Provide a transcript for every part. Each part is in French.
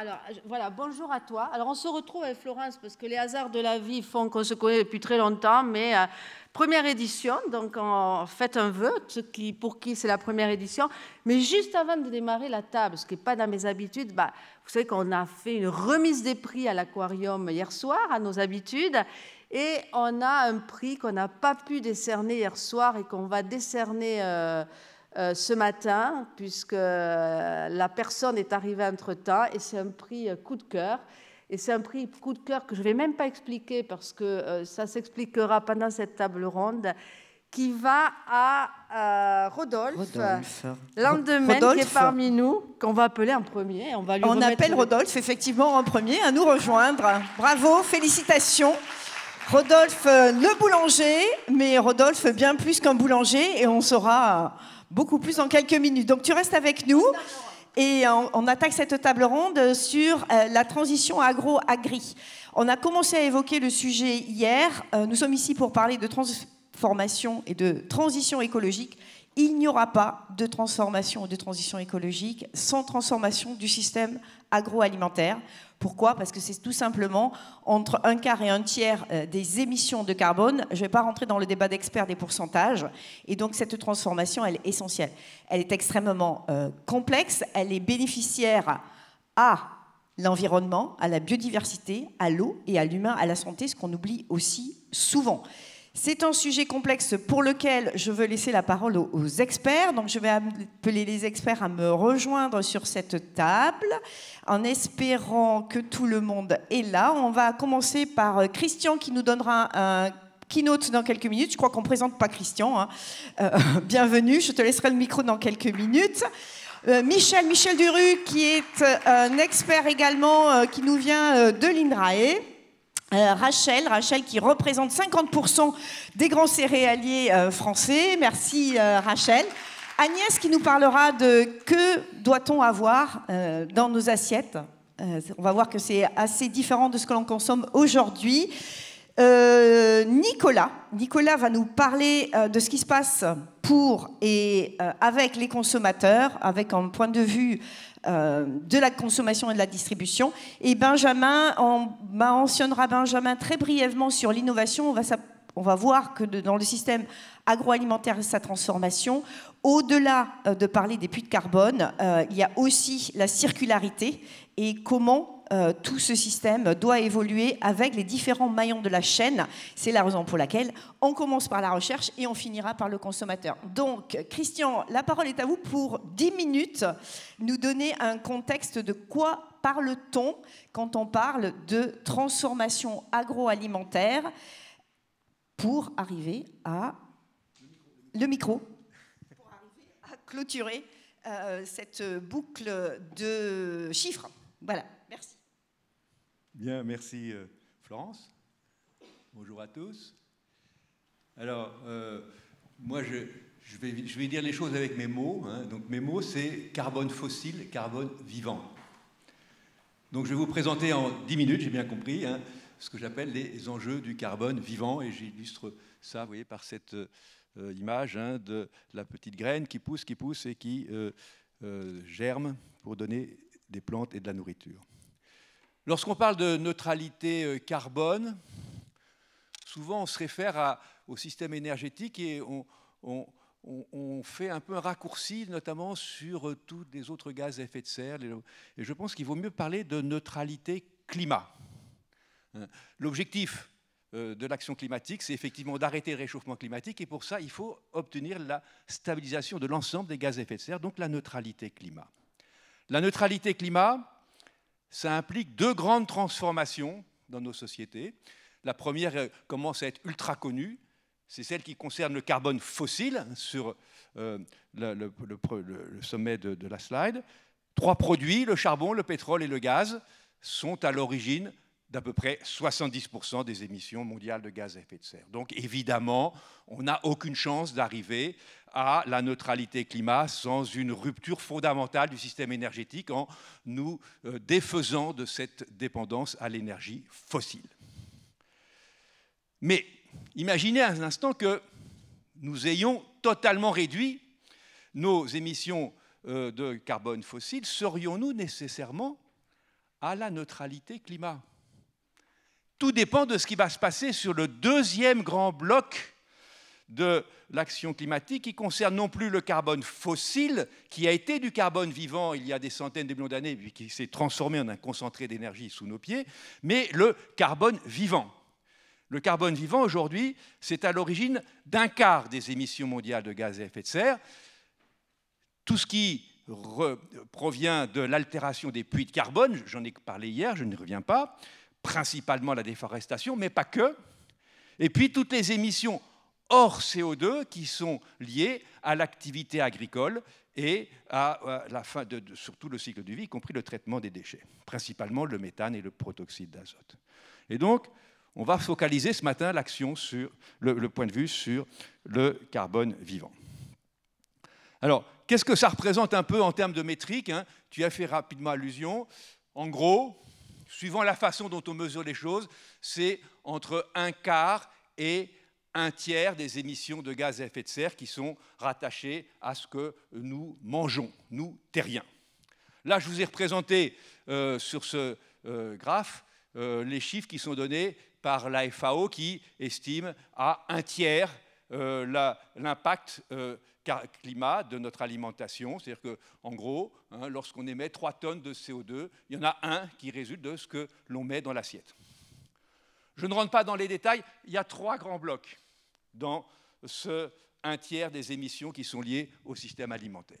alors, voilà, bonjour à toi. Alors, on se retrouve avec Florence parce que les hasards de la vie font qu'on se connaît depuis très longtemps, mais euh, première édition, donc on fait un vœu, qui, pour qui c'est la première édition. Mais juste avant de démarrer la table, ce qui n'est pas dans mes habitudes, bah, vous savez qu'on a fait une remise des prix à l'aquarium hier soir, à nos habitudes, et on a un prix qu'on n'a pas pu décerner hier soir et qu'on va décerner. Euh, euh, ce matin, puisque euh, la personne est arrivée entre-temps, et c'est un prix euh, coup de cœur. Et c'est un prix coup de cœur que je ne vais même pas expliquer, parce que ça s'expliquera pendant cette table ronde, qui va à Rodolphe, Rodolphe. qui est parmi nous, qu'on va appeler en premier. On, va on appelle Rodolphe, effectivement, en premier, à nous rejoindre. Bravo, félicitations. Rodolphe, le boulanger, mais Rodolphe, bien plus qu'un boulanger, et on saura beaucoup plus en quelques minutes. Donc tu restes avec nous et on, attaque cette table ronde sur euh, la transition agro-agri. On a commencé à évoquer le sujet hier. Euh, nous sommes ici pour parler de transformation et de transition écologique. Il n'y aura pas de transformation ou de transition écologique sans transformation du système agroalimentaire. Pourquoi Parce que c'est tout simplement entre un quart et un tiers euh, des émissions de carbone. Je ne vais pas rentrer dans le débat d'experts des pourcentages. Et donc cette transformation, elle est essentielle. Elle est extrêmement euh, complexe. Elle est bénéficiaire à l'environnement, à la biodiversité, à l'eau et à l'humain, à la santé, ce qu'on oublie aussi souvent. C'est un sujet complexe pour lequel je veux laisser la parole aux experts. Donc, je vais appeler les experts à me rejoindre sur cette table en espérant que tout le monde est là. On va commencer par euh, Christian qui nous donnera un keynote dans quelques minutes. Je crois qu'on ne présente pas Christian. Hein. Euh, bienvenue, je te laisserai le micro dans quelques minutes. Euh, Michel, Michel Duru, qui est un expert également, qui nous vient de l'INRAE. Euh, Rachel, Rachel qui représente 50% des grands céréaliers euh, français. Merci euh, Rachel. Agnès qui nous parlera de que doit-on avoir dans nos assiettes. on va voir que c'est assez différent de ce que l'on consomme aujourd'hui. Nicolas, Nicolas va nous parler de ce qui se passe pour et avec les consommateurs, avec un point de vue euh, de la consommation et de la distribution. Et Benjamin, on mentionnera Benjamin très brièvement sur l'innovation. On va, on va voir que dans le système agroalimentaire et sa transformation, au-delà euh, de parler des puits de carbone, euh, il y a aussi la circularité et comment euh, tout ce système doit évoluer avec les différents maillons de la chaîne. C'est la raison pour laquelle on commence par la recherche et on finira par le consommateur. Donc, Christian, la parole est à vous pour 10 minutes, nous donner un contexte de quoi parle-t-on quand on parle de transformation agroalimentaire pour arriver à... Le micro. Pour arriver à clôturer euh, cette boucle de chiffres. Voilà. Bien, merci euh, Florence. Bonjour à tous. Alors, euh, moi, je, vais, dire les choses avec mes mots. Hein. Donc, mes mots, c'est carbone fossile, carbone vivant. Donc, je vais vous présenter en 10 minutes, j'ai bien compris, hein, ce que j'appelle les enjeux du carbone vivant. Et j'illustre ça, vous voyez, par cette euh, image hein, de la petite graine qui pousse, qui pousse et qui germe pour donner des plantes et de la nourriture. Lorsqu'on parle de neutralité euh, carbone, souvent on se réfère à, au système énergétique et on, on, fait un peu un raccourci, notamment sur euh, tous les autres gaz à effet de serre. Et je pense qu'il vaut mieux parler de neutralité climat. Hein, l'objectif euh, de l'action climatique, c'est effectivement d'arrêter le réchauffement climatique. Et pour ça, il faut obtenir la stabilisation de l'ensemble des gaz à effet de serre, donc la neutralité climat. La neutralité climat, ça implique deux grandes transformations dans nos sociétés. La première euh, commence à être ultra connue, c'est celle qui concerne le carbone fossile sur euh, le, sommet de, de la slide. Trois produits, le charbon, le pétrole et le gaz, sont à l'origine d'à peu près 70% des émissions mondiales de gaz à effet de serre. Donc évidemment, on n'a aucune chance d'arriver à la neutralité climat sans une rupture fondamentale du système énergétique en nous euh, défaisant de cette dépendance à l'énergie fossile. Mais imaginez un instant que nous ayons totalement réduit nos émissions euh, de carbone fossile, serions-nous nécessairement à la neutralité climat tout dépend de ce qui va se passer sur le deuxième grand bloc de l'action climatique qui concerne non plus le carbone fossile, qui a été du carbone vivant il y a des centaines de millions d'années, puis qui s'est transformé en un concentré d'énergie sous nos pieds, mais le carbone vivant. Le carbone vivant, aujourd'hui, c'est à l'origine d'un quart des émissions mondiales de gaz à effet de serre. Tout ce qui provient de l'altération des puits de carbone, j'en ai parlé hier, je ne reviens pas, principalement la déforestation, mais pas que. Et puis toutes les émissions hors CO2 qui sont liées à l'activité agricole et à euh, la fin de, surtout le cycle de vie, y compris le traitement des déchets, principalement le méthane et le protoxyde d'azote. Et donc, on va focaliser ce matin l'action sur le, point de vue sur le carbone vivant. Alors, qu'est-ce que ça représente un peu en termes de métriques hein Tu as fait rapidement allusion. En gros, suivant la façon dont on mesure les choses, c'est entre un quart et un tiers des émissions de gaz à effet de serre qui sont rattachées à ce que nous mangeons, nous terriens. Là, je vous ai représenté euh, sur ce euh, graphe euh, les chiffres qui sont donnés par la qui estime à un tiers l'impact climat, de notre alimentation. C'est-à-dire qu'en gros, hein, lorsqu'on émet 3 tonnes de CO2, il y en a un qui résulte de ce que l'on met dans l'assiette. Je ne rentre pas dans les détails, il y a trois grands blocs dans ce un tiers des émissions qui sont liées au système alimentaire.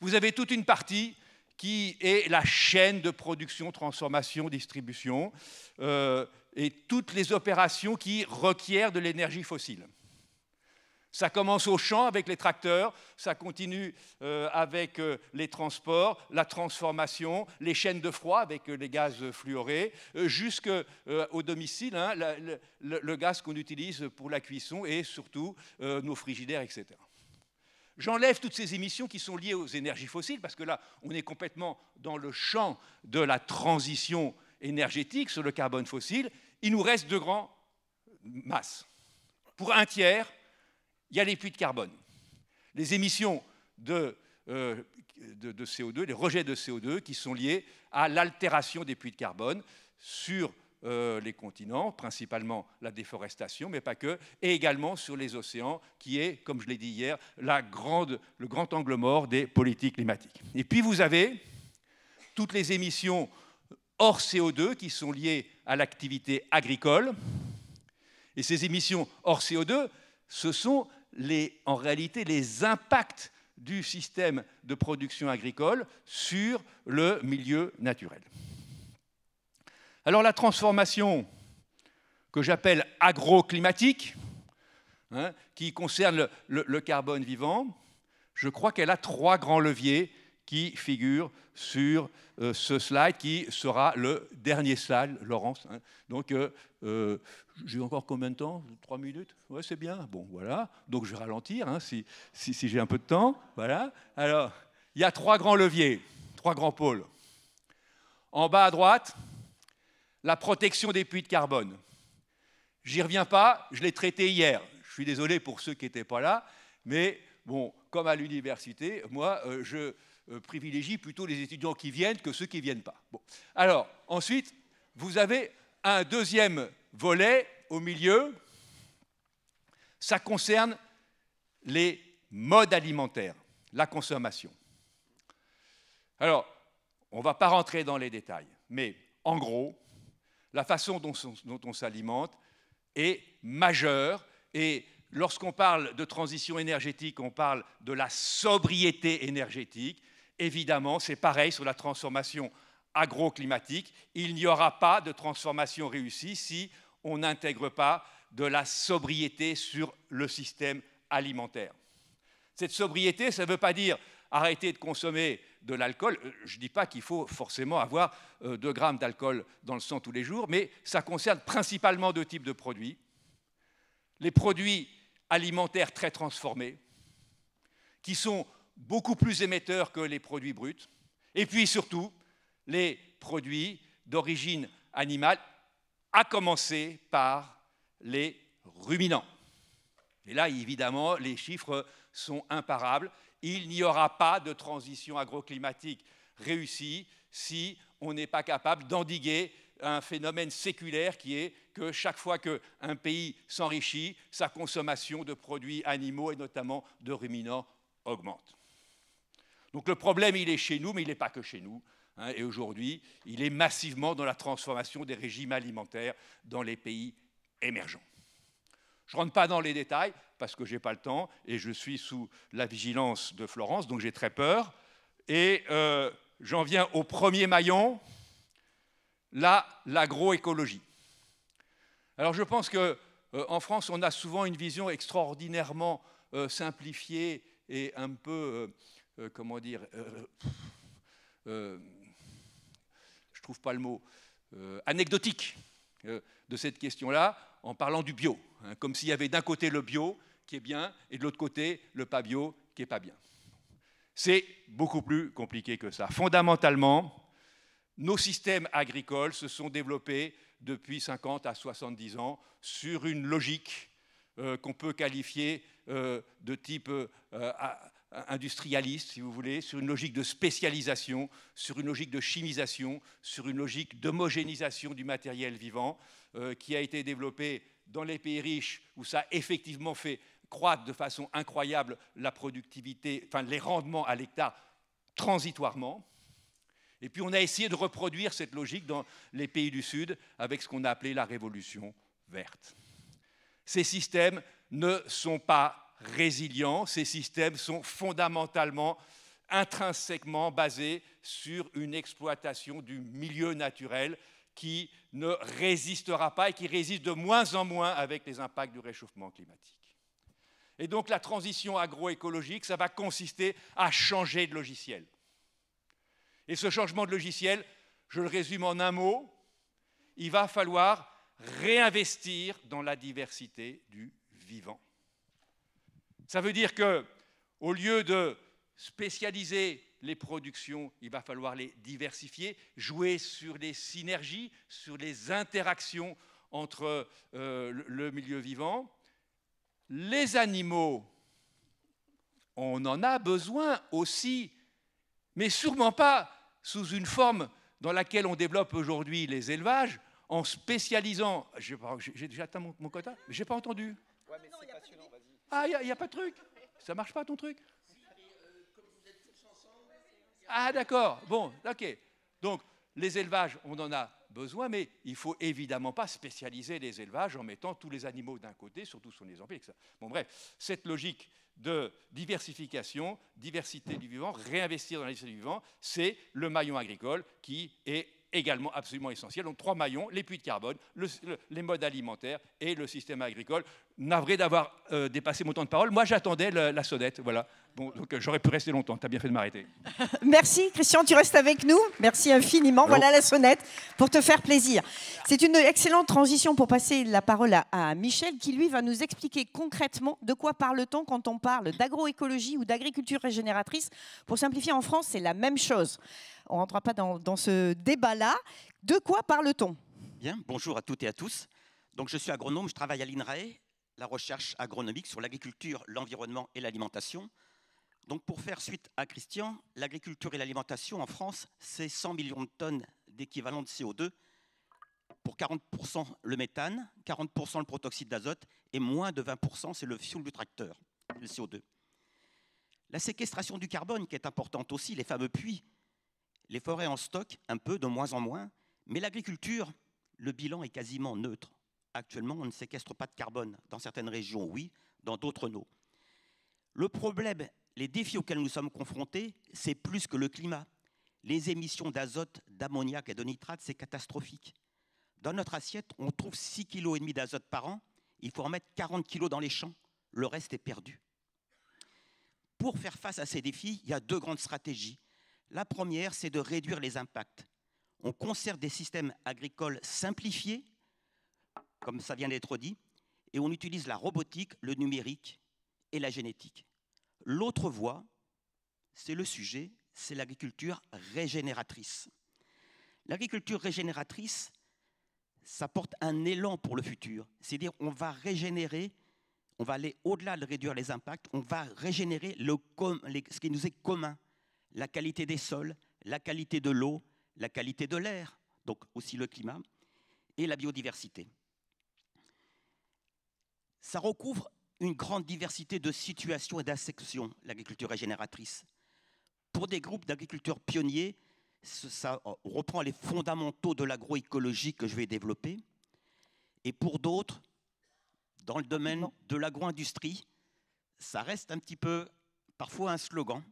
Vous avez toute une partie qui est la chaîne de production, transformation, distribution, euh, et toutes les opérations qui requièrent de l'énergie fossile. Ça commence au champ avec les tracteurs, ça continue euh, avec euh, les transports, la transformation, les chaînes de froid avec euh, les gaz fluorés, jusqu'au domicile, hein, le, le, gaz qu'on utilise pour la cuisson et surtout nos frigidaires, etc. J'enlève toutes ces émissions qui sont liées aux énergies fossiles, parce que là, on est complètement dans le champ de la transition énergétique sur le carbone fossile. Il nous reste deux grands masses. Pour un tiers, il y a les puits de carbone. Les émissions de, euh, de, CO2, les rejets de CO2 qui sont liés à l'altération des puits de carbone sur euh, les continents, principalement la déforestation, mais pas que, et également sur les océans, qui est, comme je l'ai dit hier, la grande, le grand angle mort des politiques climatiques. Et puis vous avez toutes les émissions hors CO2 qui sont liées à l'activité agricole. Et ces émissions hors CO2, ce sont en réalité les impacts du système de production agricole sur le milieu naturel. Alors la transformation que j'appelle agroclimatique, hein, qui concerne le, carbone vivant, je crois qu'elle a trois grands leviers qui figurent sur euh, ce slide, qui sera le dernier slide, Laurence. Hein. Donc euh, euh, j'ai encore combien de temps Trois minutes Ouais, c'est bien. Bon, voilà. Donc je vais ralentir hein, si, j'ai un peu de temps. Voilà. Alors, il y a trois grands leviers, trois grands pôles. En bas à droite, la protection des puits de carbone. J'y reviens pas, je l'ai traité hier. Je suis désolé pour ceux qui n'étaient pas là, mais bon, comme à l'université, moi, euh, je euh, privilégie plutôt les étudiants qui viennent que ceux qui ne viennent pas. Bon. Alors, ensuite, vous avez un deuxième volet au milieu, ça concerne les modes alimentaires, la consommation. Alors, on ne va pas rentrer dans les détails, mais en gros, la façon dont, on s'alimente est majeure et lorsqu'on parle de transition énergétique, on parle de la sobriété énergétique. Évidemment, c'est pareil sur la transformation agroclimatique. Il n'y aura pas de transformation réussie si on n'intègre pas de la sobriété sur le système alimentaire. Cette sobriété, ça ne veut pas dire arrêter de consommer de l'alcool. Euh, je ne dis pas qu'il faut forcément avoir 2 euh, grammes d'alcool dans le sang tous les jours, mais ça concerne principalement deux types de produits. Les produits alimentaires très transformés, qui sont beaucoup plus émetteurs que les produits bruts, et puis surtout les produits d'origine animale à commencer par les ruminants. Et là, évidemment, les chiffres sont imparables. Il n'y aura pas de transition agroclimatique réussie si on n'est pas capable d'endiguer un phénomène séculaire qui est que chaque fois qu'un pays s'enrichit, sa consommation de produits animaux et notamment de ruminants augmente. Donc le problème, il est chez nous, mais il n'est pas que chez nous. Hein, et aujourd'hui, il est massivement dans la transformation des régimes alimentaires dans les pays émergents. Je ne rentre pas dans les détails parce que je n'ai pas le temps et je suis sous la vigilance de Florence, donc j'ai très peur. Et euh, j'en viens au premier maillon, là, l'agroécologie. Alors je pense qu'en euh, France, on a souvent une vision extraordinairement euh, simplifiée et un peu, comment dire, ne trouve pas le mot, euh, anecdotique euh, de cette question-là en parlant du bio, hein, comme s'il y avait d'un côté le bio qui est bien et de l'autre côté le pas bio qui n'est pas bien. C'est beaucoup plus compliqué que ça. Fondamentalement, nos systèmes agricoles se sont développés depuis 50 à 70 ans sur une logique euh, qu'on peut qualifier de type industrialiste, si vous voulez, sur une logique de spécialisation, sur une logique de chimisation, sur une logique d'homogénéisation du matériel vivant, euh, qui a été développée dans les pays riches, où ça a effectivement fait croître de façon incroyable la productivité, enfin les rendements à l'hectare transitoirement. Et puis on a essayé de reproduire cette logique dans les pays du Sud avec ce qu'on a appelé la révolution verte. Ces systèmes ne sont pas résilients. Ces systèmes sont fondamentalement, intrinsèquement basés sur une exploitation du milieu naturel qui ne résistera pas et qui résiste de moins en moins avec les impacts du réchauffement climatique. Et donc la transition agroécologique, ça va consister à changer de logiciel. Et ce changement de logiciel, je le résume en un mot, il va falloir réinvestir dans la diversité du vivant. Ça veut dire que, au lieu de spécialiser les productions, il va falloir les diversifier, jouer sur les synergies, sur les interactions entre euh, le milieu vivant. Les animaux, on en a besoin aussi, mais sûrement pas sous une forme dans laquelle on développe aujourd'hui les élevages en spécialisant. J'ai déjà atteint mon, quota, j'ai pas entendu. Ah, il n'y a, pas de truc Ça marche pas ton truc Ah, d'accord. Bon, ok. Donc, les élevages, on en a besoin, mais il ne faut évidemment pas spécialiser les élevages en mettant tous les animaux d'un côté, surtout sur les empires Bon, bref, cette logique de diversification, diversité du vivant, réinvestir dans la diversité du vivant, c'est le maillon agricole qui est également absolument essentiel. Donc trois maillons, les puits de carbone, les modes alimentaires et le système agricole navré d'avoir euh, dépassé mon temps de parole. Moi, j'attendais la, sonnette. Voilà. Bon, donc euh, j'aurais pu rester longtemps. Tu as bien fait de m'arrêter. Merci, Christian. Tu restes avec nous. Merci infiniment. Voilà la sonnette pour te faire plaisir. C'est une excellente transition pour passer la parole à, Michel, qui lui va nous expliquer concrètement de quoi parle-t-on quand on parle d'agroécologie ou d'agriculture régénératrice. Pour simplifier, en France, c'est la même chose. On ne rentrera pas dans, dans ce débat-là. De quoi parle-t-on Bien. Bonjour à toutes et à tous. Donc, je suis agronome, je travaille à l'INRAE la recherche agronomique sur l'agriculture, l'environnement et l'alimentation. Donc pour faire suite à Christian, l'agriculture et l'alimentation en France, c'est 100 millions de tonnes d'équivalent de CO2, pour 40% le méthane, 40% le protoxyde d'azote et moins de 20% c'est le fioul du tracteur, le CO2. La séquestration du carbone qui est importante aussi, les fameux puits, les forêts en stock un peu de moins en moins, mais l'agriculture, le bilan est quasiment neutre. Actuellement, on ne séquestre pas de carbone. Dans certaines régions, oui, dans d'autres, non. Le problème, les défis auxquels nous sommes confrontés, c'est plus que le climat. Les émissions d'azote, d'ammoniac et de nitrate, c'est catastrophique. Dans notre assiette, on trouve 6,5 kg d'azote par an. Il faut en mettre 40 kg dans les champs. Le reste est perdu. Pour faire face à ces défis, il y a deux grandes stratégies. La première, c'est de réduire les impacts. On conserve des systèmes agricoles simplifiés comme ça vient d'être dit, et on utilise la robotique, le numérique et la génétique. L'autre voie, c'est le sujet, c'est l'agriculture régénératrice. L'agriculture régénératrice, ça porte un élan pour le futur. C'est-à-dire, on va régénérer, on va aller au-delà de réduire les impacts, on va régénérer ce qui nous est commun, la qualité des sols, la qualité de l'eau, la qualité de l'air, donc aussi le climat, et la biodiversité. Ça recouvre une grande diversité de situations et d'insections, l'agriculture régénératrice. Pour des groupes d'agriculteurs pionniers, ça euh, reprend les fondamentaux de l'agroécologie que je vais développer. Et pour d'autres, dans le domaine de l'agro-industrie, ça reste un petit peu parfois un slogan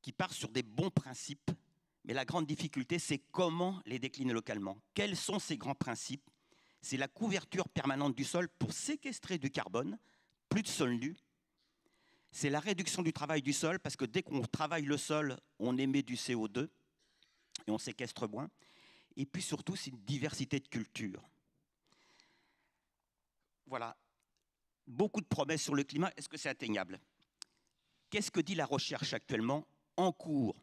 qui part sur des bons principes, mais la grande difficulté, c'est comment les décliner localement. Quels sont ces grands principes c'est la couverture permanente du sol pour séquestrer du carbone, plus de sol nu. C'est la réduction du travail du sol, parce que dès qu'on travaille le sol, on émet du CO2 et on séquestre moins. Et puis surtout, c'est une diversité de cultures. Voilà. Beaucoup de promesses sur le climat. Est-ce que c'est atteignable Qu'est-ce que dit la recherche actuellement en cours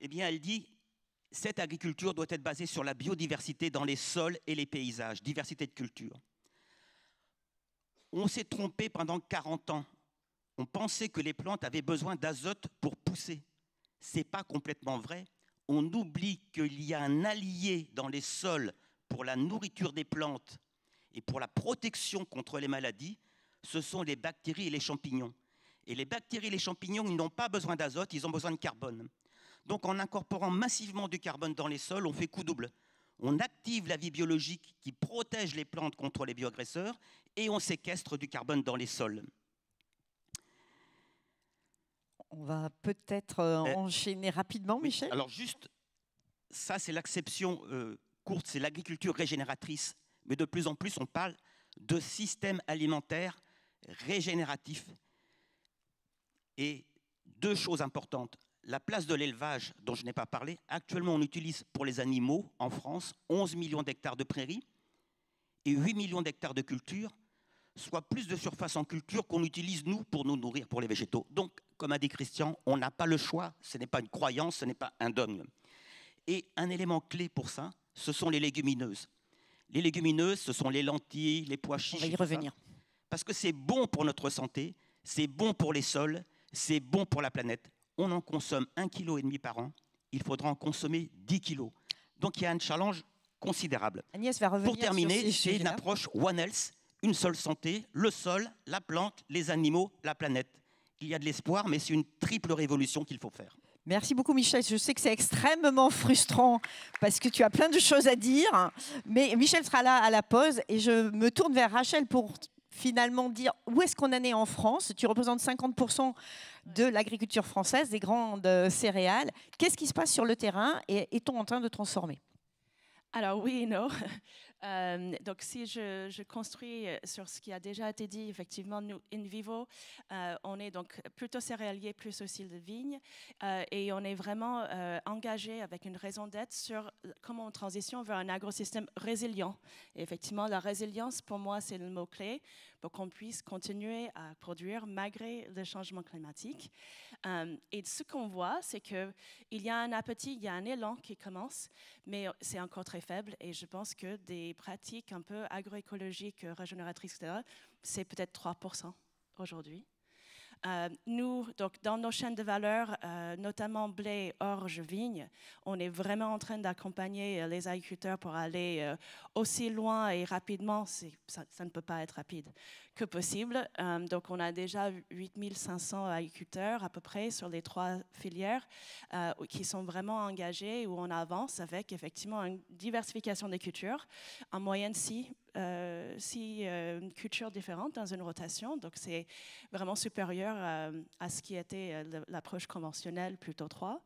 Eh bien, elle dit cette agriculture doit être basée sur la biodiversité dans les sols et les paysages, diversité de culture. On s'est trompé pendant 40 ans. On pensait que les plantes avaient besoin d'azote pour pousser. Ce n'est pas complètement vrai. On oublie qu'il y a un allié dans les sols pour la nourriture des plantes et pour la protection contre les maladies, ce sont les bactéries et les champignons. Et les bactéries et les champignons, ils n'ont pas besoin d'azote, ils ont besoin de carbone. Donc en incorporant massivement du carbone dans les sols, on fait coup double. On active la vie biologique qui protège les plantes contre les bioagresseurs et on séquestre du carbone dans les sols. On va peut-être euh, euh, enchaîner rapidement, Michel. Alors juste, ça c'est l'acception euh, courte, c'est l'agriculture régénératrice. Mais de plus en plus, on parle de système alimentaire régénératif. Et deux choses importantes la place de l'élevage dont je n'ai pas parlé. Actuellement, on utilise pour les animaux en France 11 millions d'hectares de prairies et 8 millions d'hectares de cultures, soit plus de surface en culture qu'on utilise nous pour nous nourrir pour les végétaux. Donc, comme a dit Christian, on n'a pas le choix, ce n'est pas une croyance, ce n'est pas un dogme. Et un élément clé pour ça, ce sont les légumineuses. Les légumineuses, ce sont les lentilles, les pois chiches. On va y revenir. Parce que c'est bon pour notre santé, c'est bon pour les sols, c'est bon pour la planète on en consomme 1,5 kg par an, il faudra en consommer 10 kg. Donc il y a un challenge considérable. Agnès va revenir Pour terminer, c'est une approche One Health, une seule santé, le sol, la plante, les animaux, la planète. Il y a de l'espoir, mais c'est une triple révolution qu'il faut faire. Merci beaucoup Michel. Je sais que c'est extrêmement frustrant parce que tu as plein de choses à dire, mais Michel sera là à la pause et je me tourne vers Rachel pour finalement dire où est-ce qu'on en est en France. Tu représentes 50% de l'agriculture française, des grandes euh, céréales. Qu'est-ce qui se passe sur le terrain et est-on en train de transformer Alors oui et non. Euh, donc, si je, construis euh, sur ce qui a déjà été dit, effectivement, nous, in vivo, euh, on est donc plutôt céréalier, plus aussi de vigne, et on est vraiment engagé avec une raison d'être sur comment on transition vers un agro-système résilient. effectivement, la résilience, pour moi, c'est le mot-clé pour qu'on puisse continuer à produire malgré le changement climatique. et ce qu'on voit, c'est qu'il y a un appétit, il y a un élan qui commence, mais c'est encore très faible, et je pense que des pratiques un peu agroécologiques, euh, régénératrices, etc., c'est peut-être 3% aujourd'hui. Euh, nous, donc, dans nos chaînes de valeur, euh, notamment blé, orge, vigne, on est vraiment en train d'accompagner euh, les agriculteurs pour aller aussi loin et rapidement, ça, ça, ne peut pas être rapide, que possible. donc, on a déjà 8500 agriculteurs à peu près sur les trois filières qui sont vraiment engagés, où on avance avec effectivement une diversification des cultures, en moyenne si. Euh, si euh, une culture différente dans une rotation. Donc, c'est vraiment supérieur euh, à, ce qui était l'approche conventionnelle, plutôt trois,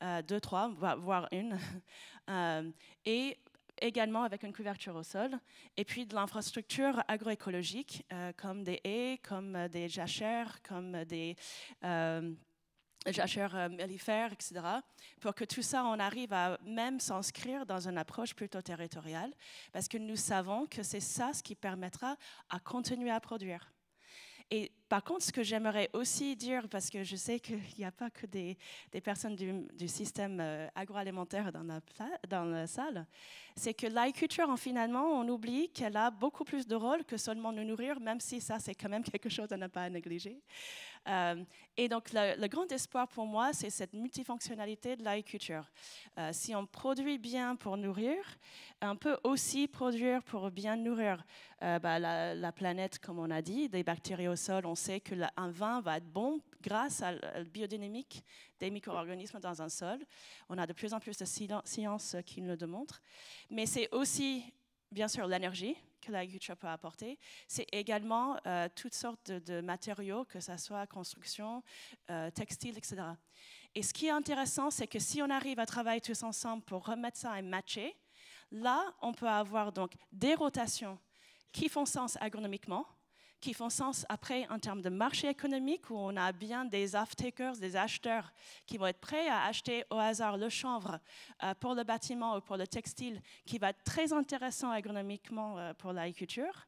2 deux, trois, voire une. et également avec une couverture au sol, et puis de l'infrastructure agroécologique, comme des haies, comme des jachères, comme des Jachère, euh, etc., pour que tout ça, on arrive à même s'inscrire dans une approche plutôt territoriale, parce que nous savons que c'est ça ce qui permettra à continuer à produire. Et par contre, ce que j'aimerais aussi dire, parce que je sais qu'il n'y a pas que des, personnes du, système euh, agroalimentaire dans la, dans la salle, c'est que l'agriculture, finalement, on oublie qu'elle a beaucoup plus de rôle que seulement nous nourrir, même si ça, c'est quand même quelque chose à ne pas négliger. Euh, et donc, le, grand espoir pour moi, c'est cette multifonctionnalité de l'agriculture. Euh, si on produit bien pour nourrir, on peut aussi produire pour bien nourrir euh, bah, la, la, planète, comme on a dit, des bactéries au sol. On sait qu'un vin va être bon grâce à la biodynamique des micro-organismes dans un sol. On a de plus en plus de sciences qui nous le démontrent. Mais c'est aussi, bien sûr, l'énergie que l'agriculture peut apporter, c'est également euh, toutes sortes de, matériaux, que ce soit construction, euh, textile, etc. Et ce qui est intéressant, c'est que si on arrive à travailler tous ensemble pour remettre ça et matcher, là, on peut avoir donc des rotations qui font sens agronomiquement, qui font sens après en termes de marché économique où on a bien des off-takers, des acheteurs qui vont être prêts à acheter au hasard le chanvre euh, pour le bâtiment ou pour le textile qui va être très intéressant agronomiquement euh, pour l'agriculture.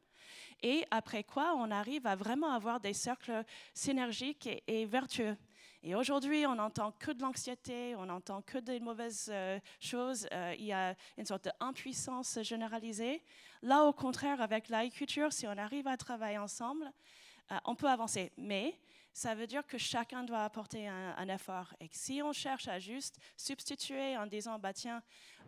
Et après quoi, on arrive à vraiment avoir des cercles synergiques et, vertueux. Et aujourd'hui, on n'entend que de l'anxiété, on n'entend que des mauvaises euh, choses. il y a une sorte d'impuissance généralisée. Là, au contraire, avec l'agriculture, si on arrive à travailler ensemble, euh, on peut avancer. Mais ça veut dire que chacun doit apporter un, effort. Et si on cherche à juste substituer en disant, bah tiens,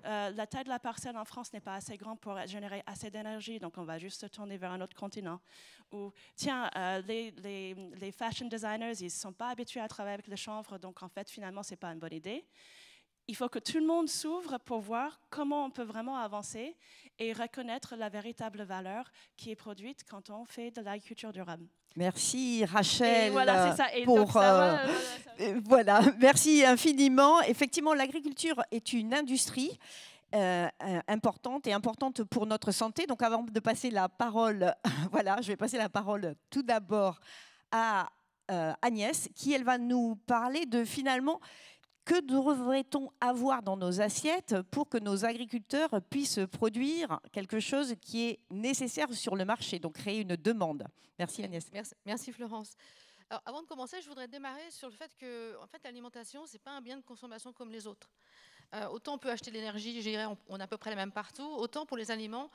euh, la taille de la parcelle en France n'est pas assez grande pour générer assez d'énergie, donc on va juste se tourner vers un autre continent. Ou tiens, euh, les, les, fashion designers, ils ne sont pas habitués à travailler avec le chanvre, donc en fait, finalement, ce n'est pas une bonne idée. Il faut que tout le monde s'ouvre pour voir comment on peut vraiment avancer et reconnaître la véritable valeur qui est produite quand on fait de l'agriculture durable. Merci Rachel. voilà, c'est ça. pour, euh, voilà, merci infiniment. Effectivement, l'agriculture est une industrie. Euh, euh, importante et importante pour notre santé. Donc avant de passer la parole, voilà, je vais passer la parole tout d'abord à Agnès, qui elle va nous parler de finalement que devrait-on avoir dans nos assiettes pour que nos agriculteurs puissent produire quelque chose qui est nécessaire sur le marché, donc créer une demande Merci Agnès. Merci, Florence. avant de commencer, je voudrais démarrer sur le fait que en fait, l'alimentation, ce n'est pas un bien de consommation comme les autres. Euh, autant on peut acheter de l'énergie, on a à peu près la même partout, autant pour les aliments,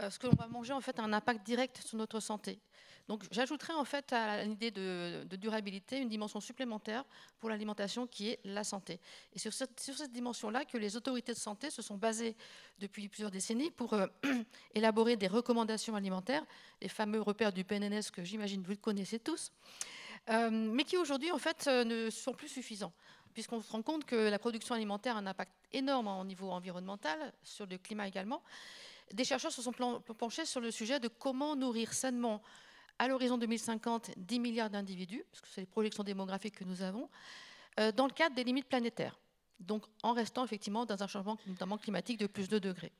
euh, ce que l'on va manger en fait a un impact direct sur notre santé. Donc j'ajouterai en fait à l'idée de, durabilité une dimension supplémentaire pour l'alimentation qui est la santé. Et sur cette, cette dimension-là que les autorités de santé se sont basées depuis plusieurs décennies pour euh, élaborer des recommandations alimentaires, les fameux repères du PNNS que j'imagine vous le connaissez tous, euh, mais qui aujourd'hui en fait ne sont plus suffisants puisqu'on se rend compte que la production alimentaire a un impact énorme au niveau environnemental, sur le climat également, des chercheurs se sont penchés sur le sujet de comment nourrir sainement à l'horizon 2050 10 milliards d'individus, parce que c'est les projections démographiques que nous avons, euh, dans le cadre des limites planétaires. Donc en restant effectivement dans un changement notamment climatique de plus de 2 degrés.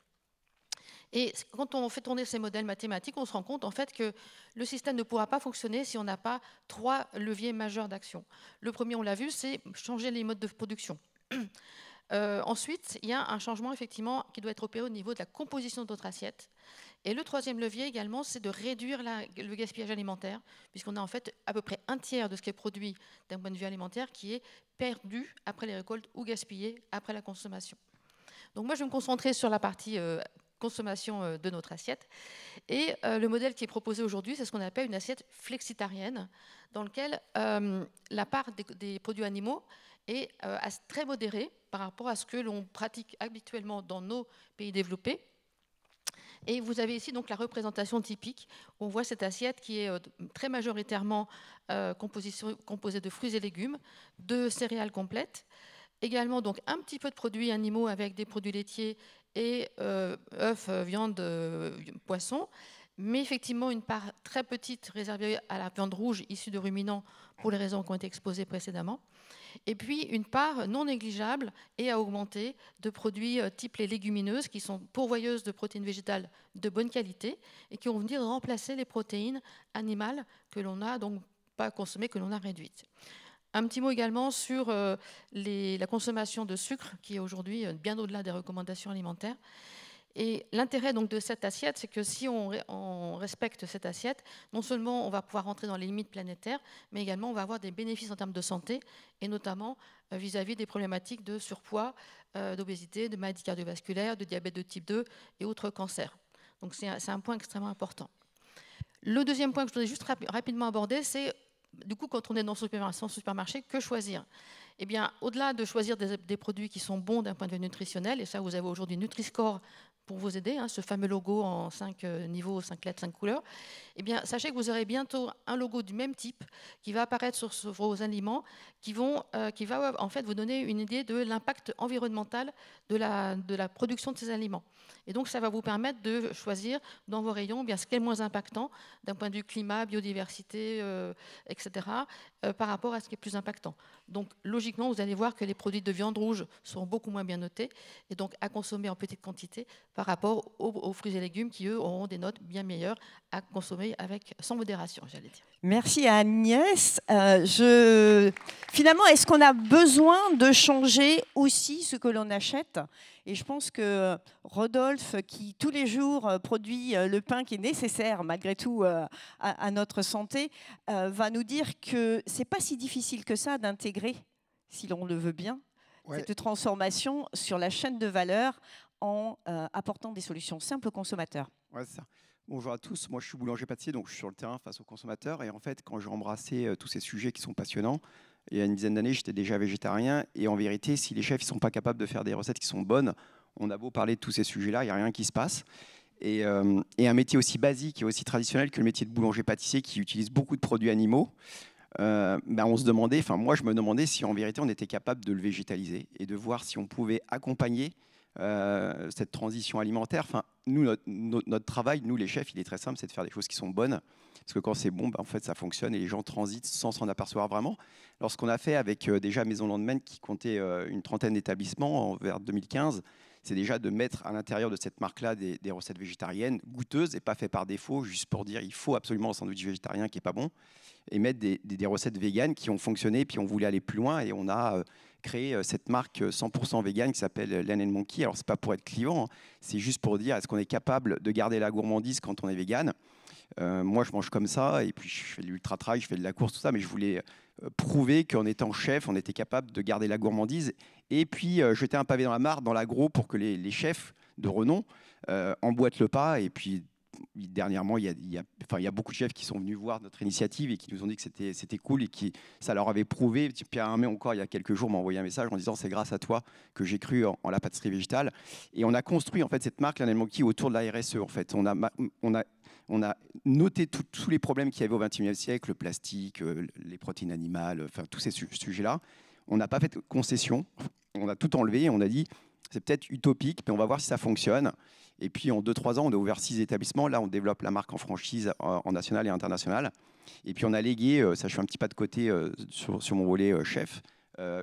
Et quand on fait tourner ces modèles mathématiques, on se rend compte en fait que le système ne pourra pas fonctionner si on n'a pas trois leviers majeurs d'action. Le premier, on l'a vu, c'est changer les modes de production. Euh, ensuite, il y a un changement effectivement qui doit être opéré au niveau de la composition de notre assiette. Et le troisième levier également, c'est de réduire le gaspillage alimentaire, puisqu'on a en fait à peu près un tiers de ce qui est produit d'un point de vue alimentaire qui est perdu après les récoltes ou gaspillé après la consommation. Donc moi, je vais me concentrer sur la partie euh, consommation euh, de notre assiette. Et le modèle qui est proposé aujourd'hui, c'est ce qu'on appelle une assiette flexitarienne, dans laquelle la part des, produits animaux est très modérée par rapport à ce que l'on pratique habituellement dans nos pays développés. Et vous avez ici donc la représentation typique. On voit cette assiette qui est euh, très majoritairement euh, composée de fruits et légumes, de céréales complètes, également donc un petit peu de produits animaux avec des produits laitiers et euh, œufs, viande, poisson, mais effectivement une part très petite réservée à la viande rouge issue de ruminants pour les raisons qui ont été exposées précédemment et puis une part non négligeable et à augmenter de produits euh, type les légumineuses qui sont pourvoyeuses de protéines végétales de bonne qualité et qui vont venir remplacer les protéines animales que l'on n'a donc pas consommées, que l'on a réduites. Un petit mot également sur euh, la consommation de sucre qui est aujourd'hui euh, bien au-delà des recommandations alimentaires et l'intérêt donc de cette assiette, c'est que si on, respecte cette assiette, non seulement on va pouvoir rentrer dans les limites planétaires, mais également on va avoir des bénéfices en termes de santé, et notamment euh, vis-à-vis des problématiques de surpoids, euh, d'obésité, de maladies cardiovasculaires, de diabète de type 2 et autres cancers. Donc c'est un, point extrêmement important. Le deuxième point que je voudrais juste rapidement aborder, c'est du coup quand on est dans son supermarché, que choisir eh bien, au-delà de choisir des, des, produits qui sont bons d'un point de vue nutritionnel, et ça, vous avez aujourd'hui Nutri-Score pour vous aider, hein, ce fameux logo en 5 euh, niveaux, 5 lettres, 5 couleurs, eh bien, sachez que vous aurez bientôt un logo du même type qui va apparaître sur, vos aliments, qui, vont, euh, qui va en fait vous donner une idée de l'impact environnemental de la, de la production de ces aliments. Et donc, ça va vous permettre de choisir dans vos rayons eh bien, ce qui est le moins impactant d'un point de vue climat, biodiversité, euh, etc., par rapport à ce qui est plus impactant. Donc, logiquement, vous allez voir que les produits de viande rouge sont beaucoup moins bien notés et donc à consommer en petite quantité par rapport aux, fruits et légumes qui, eux, auront des notes bien meilleures à consommer avec, sans modération, j'allais dire. Merci à Agnès. Euh, je... Finalement, est-ce qu'on a besoin de changer aussi ce que l'on achète Et je pense que Rodolphe, qui tous les jours euh, produit euh, le pain qui est nécessaire malgré tout à, notre santé, va nous dire que c'est pas si difficile que ça d'intégrer, si l'on le veut bien, cette transformation sur la chaîne de valeur en euh, apportant des solutions simples aux consommateurs. Ouais, ça. Bonjour à tous, moi je suis boulanger-pâtissier, donc je suis sur le terrain face aux consommateurs. Et en fait, quand j'ai embrassé euh, tous ces sujets qui sont passionnants, il y a une dizaine d'années, j'étais déjà végétarien. Et en vérité, si les chefs ne sont pas capables de faire des recettes qui sont bonnes, on a beau parler de tous ces sujets-là, il n'y a rien qui se passe. Euh, et, un métier aussi basique et aussi traditionnel que le métier de boulanger-pâtissier qui utilise beaucoup de produits animaux, ben on se demandait, enfin moi je me demandais si en vérité on était capable de le végétaliser et de voir si on pouvait accompagner euh, cette transition alimentaire. Enfin, nous, notre, travail, nous les chefs, il est très simple, c'est de faire des choses qui sont bonnes. Parce que quand c'est bon, ben, en fait, ça fonctionne et les gens transitent sans s'en apercevoir vraiment. Lorsqu'on a fait avec euh, déjà Maison Landemaine, qui comptait euh, une trentaine d'établissements vers 2015, c'est déjà de mettre à l'intérieur de cette marque-là des, recettes végétariennes goûteuses et pas faites par défaut, juste pour dire il faut absolument un sandwich végétarien qui n'est pas bon, et mettre des, recettes véganes qui ont fonctionné, puis on voulait aller plus loin et on a créer euh, cette marque 100% euh, vegan qui s'appelle euh, Len Monkey. Alors, ce n'est pas pour être clivant, hein. c'est juste pour dire est-ce qu'on est capable de garder la gourmandise quand on est vegan Moi, je mange comme ça, et puis je fais de l'ultra-trail, je fais de la course, tout ça, mais je voulais prouver qu'en étant chef, on était capable de garder la gourmandise et puis jeter un pavé dans la mare, dans l'agro, pour que les, chefs de renom emboîtent le pas et puis dernièrement, il y a, beaucoup de chefs qui sont venus voir notre initiative et qui nous ont dit que c'était cool et qui ça leur avait prouvé. Pierre Armé encore il y a quelques jours, m'a envoyé un message en disant c'est grâce à toi que j'ai cru en, la pâtisserie végétale. Et on a construit en fait cette marque, qui autour de la RSE. En fait, on a, on a on a noté tous les problèmes qu'il y avait au XXIe siècle, le plastique, euh, les protéines animales, enfin tous ces sujets-là. On n'a pas fait de concession, on a tout enlevé et on a dit c'est peut-être utopique, mais on va voir si ça fonctionne. Et puis en 2-3 ans, on a ouvert 6 établissements. Là, on développe la marque en franchise en national et international. Et puis on a légué, euh, ça je fais un petit pas de côté euh, sur, mon volet euh, chef,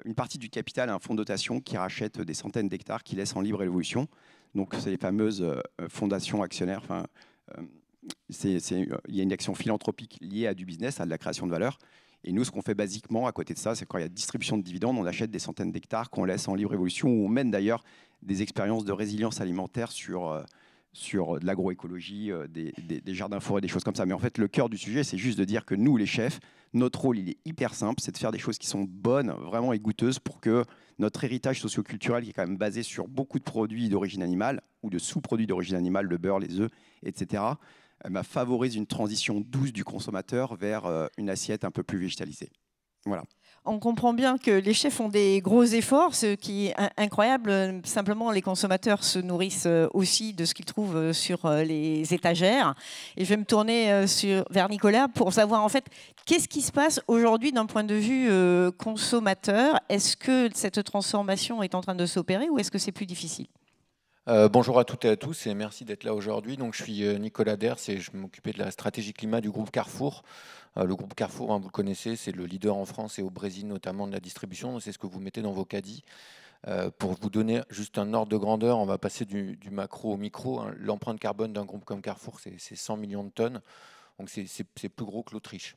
une partie du capital à un fonds de dotation qui rachète des centaines d'hectares qui laisse en libre évolution. Donc c'est les fameuses fondations actionnaires. Enfin, il y a une action philanthropique liée à du business, à de la création de valeur. Et nous, ce qu'on fait basiquement à côté de ça, c'est quand il y a distribution de dividendes, on achète des centaines d'hectares qu'on laisse en libre évolution, où on mène d'ailleurs des expériences de résilience alimentaire sur, euh, sur euh, de l'agroécologie, euh, des, des, jardins forêts, des choses comme ça. Mais en fait, le cœur du sujet, c'est juste de dire que nous, les chefs, notre rôle, il est hyper simple, c'est de faire des choses qui sont bonnes, vraiment et goûteuses pour que notre héritage socioculturel, qui est quand même basé sur beaucoup de produits d'origine animale, ou de sous-produits d'origine animale, le beurre, les œufs, etc., elle favorise une transition douce du consommateur vers euh, une assiette un peu plus végétalisée. Voilà. On comprend bien que les chefs font des gros efforts, ce qui est incroyable. Simplement, les consommateurs se nourrissent euh, aussi de ce qu'ils trouvent euh, sur les étagères. Et je vais me tourner sur, vers Nicolas pour savoir en fait qu'est-ce qui se passe aujourd'hui d'un point de vue consommateur. Est-ce que cette transformation est en train de s'opérer ou est-ce que c'est plus difficile euh, bonjour à toutes et à tous et merci d'être là aujourd'hui. Donc, je suis euh, Nicolas Ders et je m'occupais de la stratégie climat du groupe Carrefour. Euh, le groupe Carrefour, hein, vous le connaissez, c'est le leader en France et au Brésil notamment de la distribution. C'est ce que vous mettez dans vos caddies. pour vous donner juste un ordre de grandeur, on va passer du, macro au micro. Hein. L'empreinte carbone d'un groupe comme Carrefour, c'est 100 millions de tonnes. Donc c'est plus gros que l'Autriche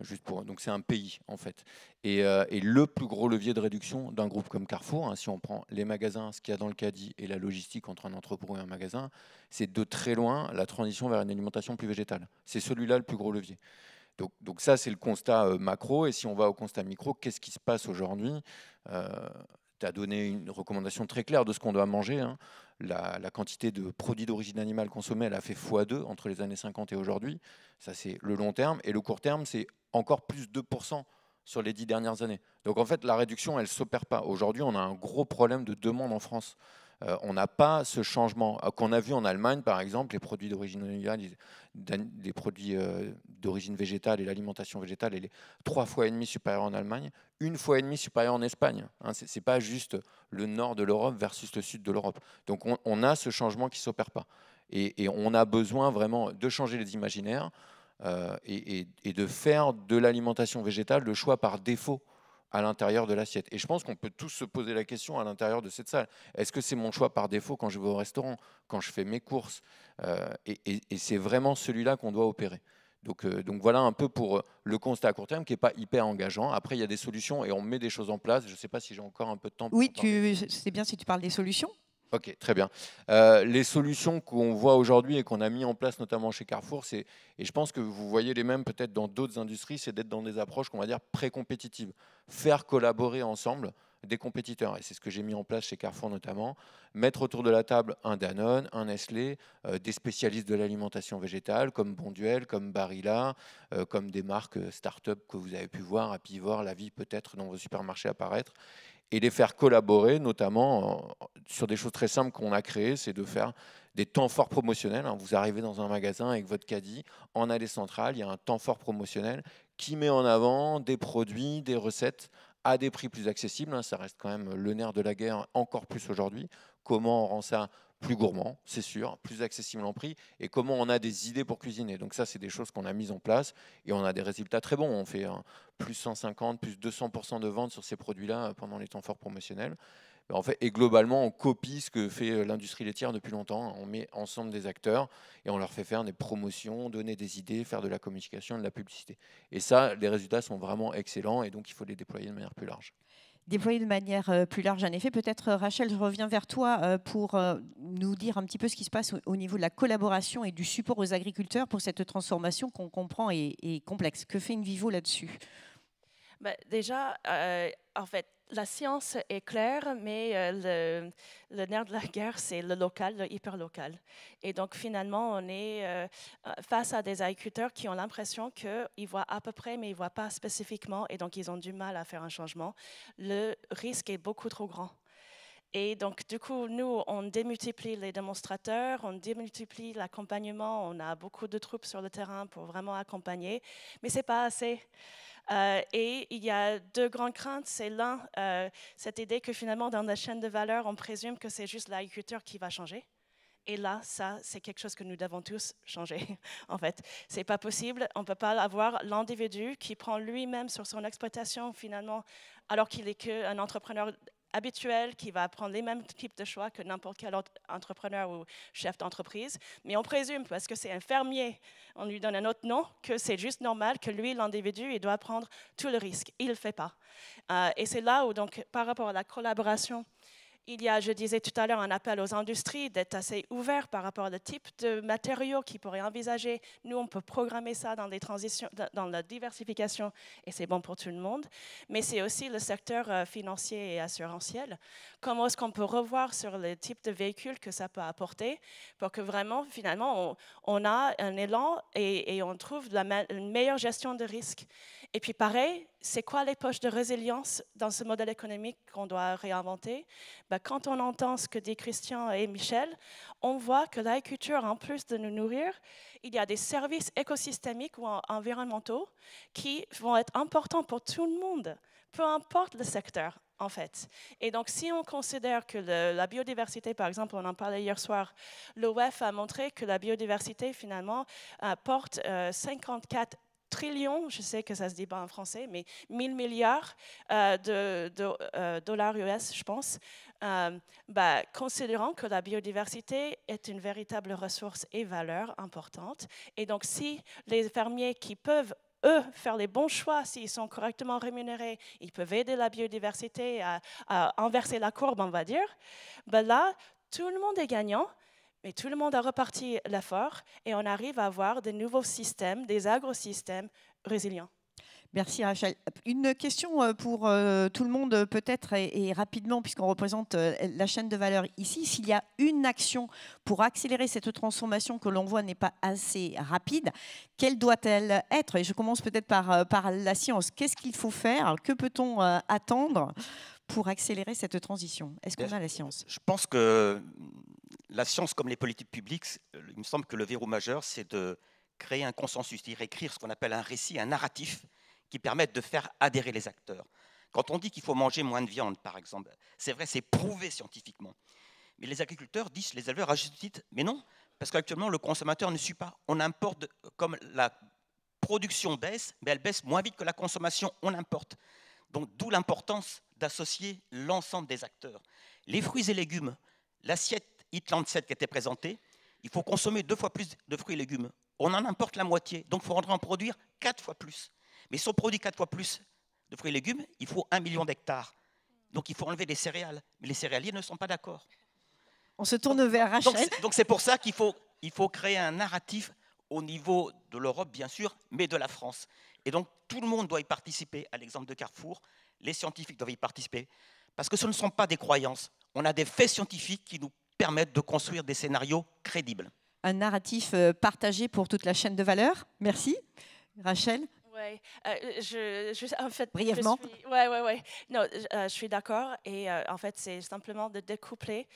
juste pour donc c'est un pays en fait. Euh, et, le plus gros levier de réduction d'un groupe comme Carrefour, hein, si on prend les magasins, ce qu'il y a dans le caddie et la logistique entre un entrepôt et un magasin, c'est de très loin la transition vers une alimentation plus végétale. C'est celui-là le plus gros levier. Donc, ça, c'est le constat euh, macro. Et si on va au constat micro, qu'est-ce qui se passe aujourd'hui euh, Tu as donné une recommandation très claire de ce qu'on doit manger. Hein la, quantité de produits d'origine animale consommée elle a fait x2 entre les années 50 et aujourd'hui. Ça, c'est le long terme. Et le court terme, c'est encore plus 2% sur les dix dernières années. Donc en fait, la réduction, elle ne s'opère pas. Aujourd'hui, on a un gros problème de demande en France euh, on n'a pas ce changement euh, qu'on a vu en Allemagne, par exemple, les produits d'origine produits euh, d'origine végétale et l'alimentation végétale, est trois fois et demi supérieure en Allemagne, une fois et demi supérieure en Espagne. Hein. Ce n'est pas juste le nord de l'Europe versus le sud de l'Europe. Donc on, a ce changement qui ne s'opère pas. Et, on a besoin vraiment de changer les imaginaires et, de faire de l'alimentation végétale le choix par défaut à l'intérieur de l'assiette. Et je pense qu'on peut tous se poser la question à l'intérieur de cette salle. Est-ce que c'est mon choix par défaut quand je vais au restaurant, quand je fais mes courses euh, Et, c'est vraiment celui-là qu'on doit opérer. Euh, donc, voilà un peu pour euh, le constat à court terme qui n'est pas hyper engageant. Après, il y a des solutions et on met des choses en place. Je ne sais pas si j'ai encore un peu de temps. oui, tu... c'est bien si tu parles des solutions. Ok, très bien. Euh, les solutions qu'on voit aujourd'hui et qu'on a mis en place notamment chez Carrefour, c'est, et je pense que vous voyez les mêmes peut-être dans d'autres industries, c'est d'être dans des approches qu'on va dire pré-compétitives. Faire collaborer ensemble des compétiteurs. Et c'est ce que j'ai mis en place chez Carrefour notamment. Mettre autour de la table un Danone, un Nestlé, euh, des spécialistes de l'alimentation végétale comme Bonduel, comme Barilla, euh, comme des marques start-up que vous avez pu voir à Pivor, La Vie peut-être dans vos supermarchés apparaître et les faire collaborer, notamment euh, sur des choses très simples qu'on a créées, c'est de faire des temps forts promotionnels. Hein. Vous arrivez dans un magasin avec votre caddie, en allée centrale, il y a un temps fort promotionnel qui met en avant des produits, des recettes à des prix plus accessibles. Hein. Ça reste quand même le nerf de la guerre encore plus aujourd'hui. Comment on rend ça plus gourmand, c'est sûr, plus accessible en prix, et comment on a des idées pour cuisiner. Donc ça, c'est des choses qu'on a mises en place, et on a des résultats très bons. On fait hein, plus 150, plus 200% de ventes sur ces produits-là euh, pendant les temps forts promotionnels. Ben, en fait, et globalement, on copie ce que fait euh, l'industrie laitière depuis longtemps. Hein. On met ensemble des acteurs et on leur fait faire des promotions, donner des idées, faire de la communication, de la publicité. Et ça, les résultats sont vraiment excellents et donc il faut les déployer de manière plus large déployer de manière euh, plus large en effet. Peut-être, euh, Rachel, je reviens vers toi euh, pour nous dire un petit peu ce qui se passe au niveau de la collaboration et du support aux agriculteurs pour cette transformation qu'on comprend et, complexe. Que fait Invivo là-dessus bah, Déjà, en fait, la science est claire, mais euh, le, nerf de la guerre, c'est le local, le hyperlocal. Et donc, finalement, on est euh, euh, face à des agriculteurs qui ont l'impression qu'ils voient à peu près, mais ils ne voient pas spécifiquement, et donc ils ont du mal à faire un changement. Le risque est beaucoup trop grand. Et donc, du coup, nous, on démultiplie les démonstrateurs, on démultiplie l'accompagnement, on a beaucoup de troupes sur le terrain pour vraiment accompagner, mais ce n'est pas assez. Euh, et il y a deux grandes craintes. C'est l'un, euh, cette idée que finalement, dans la chaîne de valeur, on présume que c'est juste l'agriculteur qui va changer. Et là, ça, c'est quelque chose que nous devons tous changer, en fait. C'est pas possible. On ne peut pas avoir l'individu qui prend lui-même sur son exploitation, finalement, alors qu'il est qu'un entrepreneur habituel, qui va prendre les mêmes types de choix que n'importe quel autre entrepreneur ou chef d'entreprise. Mais on présume, parce que c'est un fermier, on lui donne un autre nom, que c'est juste normal que lui, l'individu, il doit prendre tout le risque. Il ne le fait pas. Euh, et c'est là où, donc, par rapport à la collaboration il y a, je disais tout à l'heure, un appel aux industries d'être assez ouvert par rapport au type de matériaux qu'ils pourraient envisager. Nous, on peut programmer ça dans, des transitions, dans la diversification et c'est bon pour tout le monde. Mais c'est aussi le secteur euh, financier et assurantiel. Comment est-ce qu'on peut revoir sur le type de véhicules que ça peut apporter pour que vraiment, finalement, on, a un élan et, on trouve la une meilleure gestion de risque. Et puis, pareil, c'est quoi les poches de résilience dans ce modèle économique qu'on doit réinventer bah, quand on entend ce que dit Christian et Michel, on voit que l'agriculture, en plus de nous nourrir, il y a des services écosystémiques ou environnementaux qui vont être importants pour tout le monde, peu importe le secteur. En fait. Et donc, si on considère que la biodiversité, par exemple, on en parlait hier soir, l'OEF a montré que la biodiversité, finalement, apporte euh, 54 euh, trillions, je sais que ça se dit pas en français, mais 1000 milliards euh, de, dollars US, je pense, euh, bah, considérant que la biodiversité est une véritable ressource et valeur importante. Et donc, si les fermiers qui peuvent eux, faire les bons choix s'ils sont correctement rémunérés, ils peuvent aider la biodiversité à, inverser la courbe, on va dire. Ben là, tout le monde est gagnant, mais tout le monde a reparti l'effort et on arrive à avoir des nouveaux systèmes, des agro-systèmes résilients. Merci Rachel. Une question euh, pour euh, tout le monde euh, peut-être et, rapidement puisqu'on représente la chaîne de valeur ici. S'il y a une action pour accélérer cette transformation que l'on voit n'est pas assez rapide, quelle doit-elle être Et je commence peut-être par, par la science. Qu'est-ce qu'il faut faire Que peut-on attendre pour accélérer cette transition Est-ce qu'on a la science Je pense que la science, comme les politiques publiques, il me semble que le verrou majeur, c'est de créer un consensus, c'est-à-dire écrire ce qu'on appelle un récit, un narratif qui permettent de faire adhérer les acteurs. Quand on dit qu'il faut manger moins de viande, par exemple, c'est vrai, c'est prouvé scientifiquement. Mais les agriculteurs disent, les éleveurs à mais non, parce qu'actuellement, le consommateur ne suit pas. On importe, comme la production baisse, mais elle baisse moins vite que la consommation, on importe. Donc d'où l'importance d'associer l'ensemble des acteurs. Les fruits et légumes, l'assiette Hitland 7 qui était présentée, il faut consommer deux fois plus de fruits et légumes. On en importe la moitié, donc il faut en produire quatre fois plus. Mais si on produit quatre fois plus de fruits et légumes, il faut un million d'hectares. Donc il faut enlever des céréales. Mais les céréaliers ne sont pas d'accord. On se tourne vers Rachel. Donc c'est pour ça qu'il faut, il faut créer un narratif au niveau de l'Europe, bien sûr, mais de la France. Et donc tout le monde doit y participer, à l'exemple de Carrefour. Les scientifiques doivent y participer. Parce que ce ne sont pas des croyances. On a des faits scientifiques qui nous permettent de construire des scénarios crédibles. Un narratif euh, partagé pour toute la chaîne de valeur. Merci. Rachel oui, euh, je, en fait, brièvement. Oui, oui, oui. Non, euh, je, suis d'accord. Et euh, en fait, c'est simplement de découpler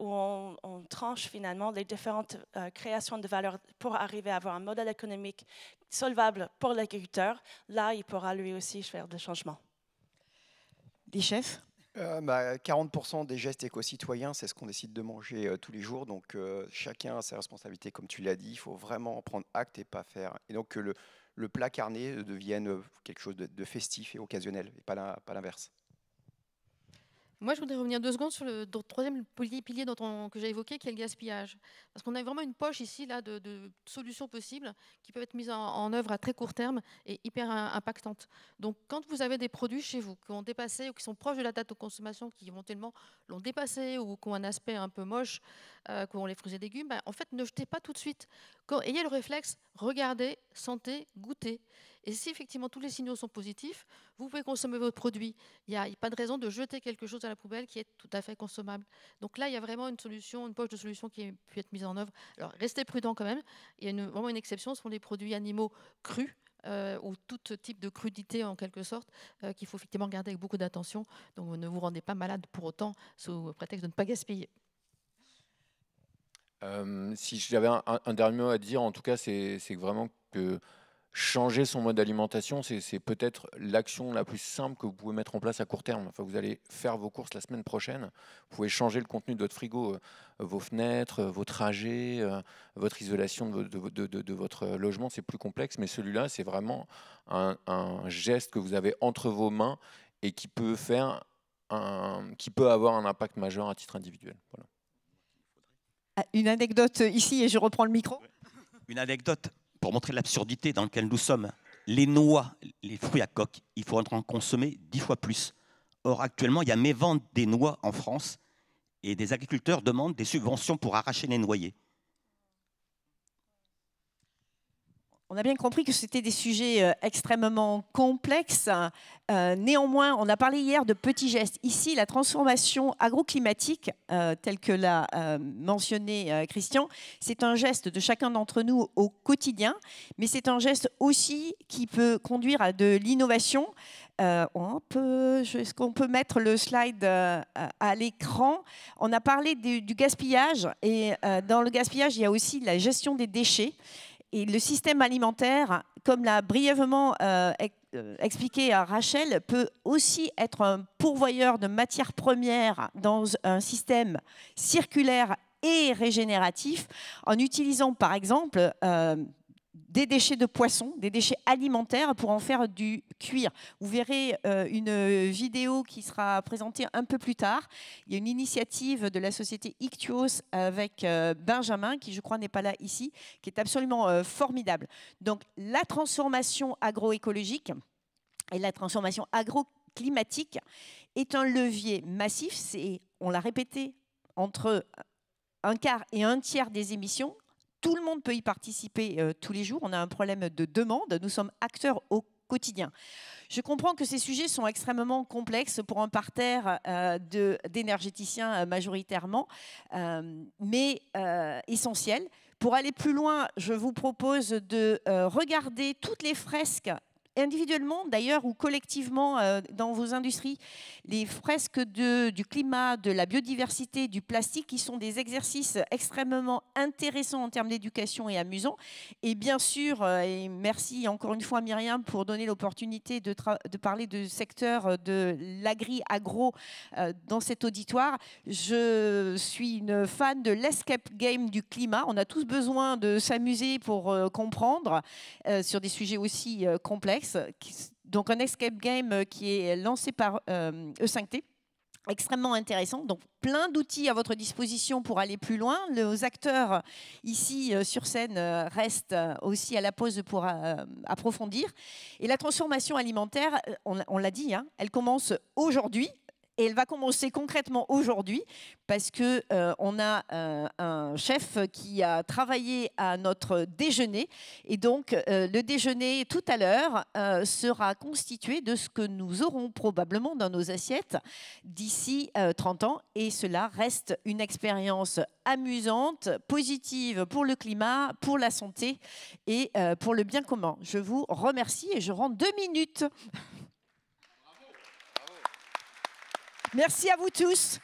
où on, tranche finalement les différentes créations de valeur pour arriver à avoir un modèle économique solvable pour l'agriculteur. Là, il pourra lui aussi faire des changements. Les chefs 40% bah, des gestes éco-citoyens, c'est ce qu'on décide de manger tous les jours. Donc chacun a ses responsabilités, comme tu l'as dit. Il faut vraiment prendre acte et pas faire. Et donc le, le plat carné euh, devienne euh, quelque chose de, de festif et occasionnel, et pas l'inverse. Moi, je voudrais revenir deux secondes sur le troisième pilier dont que j'ai évoqué, qui est le gaspillage. Parce qu'on a vraiment une poche ici là, de, solutions possibles qui peuvent être mises en, œuvre à très court terme et hyper impactantes. Donc, quand vous avez des produits chez vous qui ont dépassé ou qui sont proches de la date de consommation, qui éventuellement l'ont dépassé ou qui ont un aspect un peu moche, euh, qui ont les fruits et légumes, ben, en fait, ne jetez pas tout de suite. ayez le réflexe, regardez, sentez, goûtez. Et si effectivement tous les signaux sont positifs, vous pouvez consommer votre produit. Il n'y a, pas de raison de jeter quelque chose à la poubelle qui est tout à fait consommable. Donc là, il y a vraiment une solution, une poche de solution qui a pu être mise en œuvre. Alors restez prudent quand même. Il y a vraiment une exception, ce sont les produits animaux crus. Euh, ou tout type de crudité en quelque sorte, euh, qu'il faut effectivement garder avec beaucoup d'attention. Donc ne vous rendez pas malade pour autant sous prétexte de ne pas gaspiller. Euh, si j'avais un, un, dernier mot à dire, en tout cas, c'est vraiment que changer son mode d'alimentation, c'est peut-être l'action la plus simple que vous pouvez mettre en place à court terme. Enfin, vous allez faire vos courses la semaine prochaine, vous pouvez changer le contenu de votre frigo, euh, vos fenêtres, euh, vos trajets, euh, votre isolation de, de, votre logement, c'est plus complexe, mais celui-là, c'est vraiment un, geste que vous avez entre vos mains et qui peut, faire un, qui peut avoir un impact majeur à titre individuel. Ah, une anecdote ici, et je reprends le micro. Une anecdote pour montrer l'absurdité dans laquelle nous sommes, les noix, les fruits à coque, il faut en consommer dix fois plus. Or, actuellement, il y a mévente des noix en France et des agriculteurs demandent des subventions pour arracher les noyers. on a bien compris que c'était des sujets euh, extrêmement complexes. Euh, néanmoins, on a parlé hier de petits gestes. Ici, la transformation agroclimatique, euh, telle que l'a mentionné Christian, c'est un geste de chacun d'entre nous au quotidien, mais c'est un geste aussi qui peut conduire à de l'innovation. on est-ce qu'on peut mettre le slide à l'écran On a parlé du, du gaspillage, et dans le gaspillage, il y a aussi la gestion des déchets. Et le système alimentaire, comme l'a brièvement euh, euh, expliqué euh, Rachel, peut aussi être un pourvoyeur de matières premières dans un système circulaire et régénératif en utilisant par exemple des déchets de poissons, des déchets alimentaires pour en faire du cuir. Vous verrez euh, une vidéo qui sera présentée un peu plus tard. Il y a une initiative de la société Ictios avec euh, Benjamin, qui je crois n'est pas là ici, qui est absolument euh, formidable. Donc la transformation agroécologique et la transformation agroclimatique est un levier massif. C'est, on l'a répété, entre un quart et un tiers des émissions tout le monde peut y participer euh, tous les jours. On a un problème de demande. Nous sommes acteurs au quotidien. Je comprends que ces sujets sont extrêmement complexes pour un parterre euh, d'énergéticiens euh, majoritairement, mais essentiels. Pour aller plus loin, je vous propose de regarder toutes les fresques individuellement d'ailleurs ou collectivement euh, dans vos industries, les fresques du climat, de la biodiversité, du plastique, qui sont des exercices extrêmement intéressants en termes d'éducation et amusants. Et bien sûr, euh, et merci encore une fois Myriam pour donner l'opportunité de, parler du secteur euh, de l'agri-agro dans cet auditoire. Je suis une fan de l'escape game du climat. On a tous besoin de s'amuser pour comprendre sur des sujets aussi complexes donc un escape game euh, qui est lancé par E5T euh, e extrêmement intéressant. Donc plein d'outils à votre disposition pour aller plus loin. Les acteurs ici euh, sur scène restent aussi à la pause pour approfondir. Et la transformation alimentaire, on, l'a dit, hein, elle commence aujourd'hui et elle va commencer concrètement aujourd'hui parce que euh, on a euh, un chef qui a travaillé à notre déjeuner et donc euh, le déjeuner tout à l'heure sera constitué de ce que nous aurons probablement dans nos assiettes d'ici 30 ans et cela reste une expérience amusante, positive pour le climat, pour la santé et pour le bien commun. Je vous remercie et je rends deux minutes. Merci à vous tous.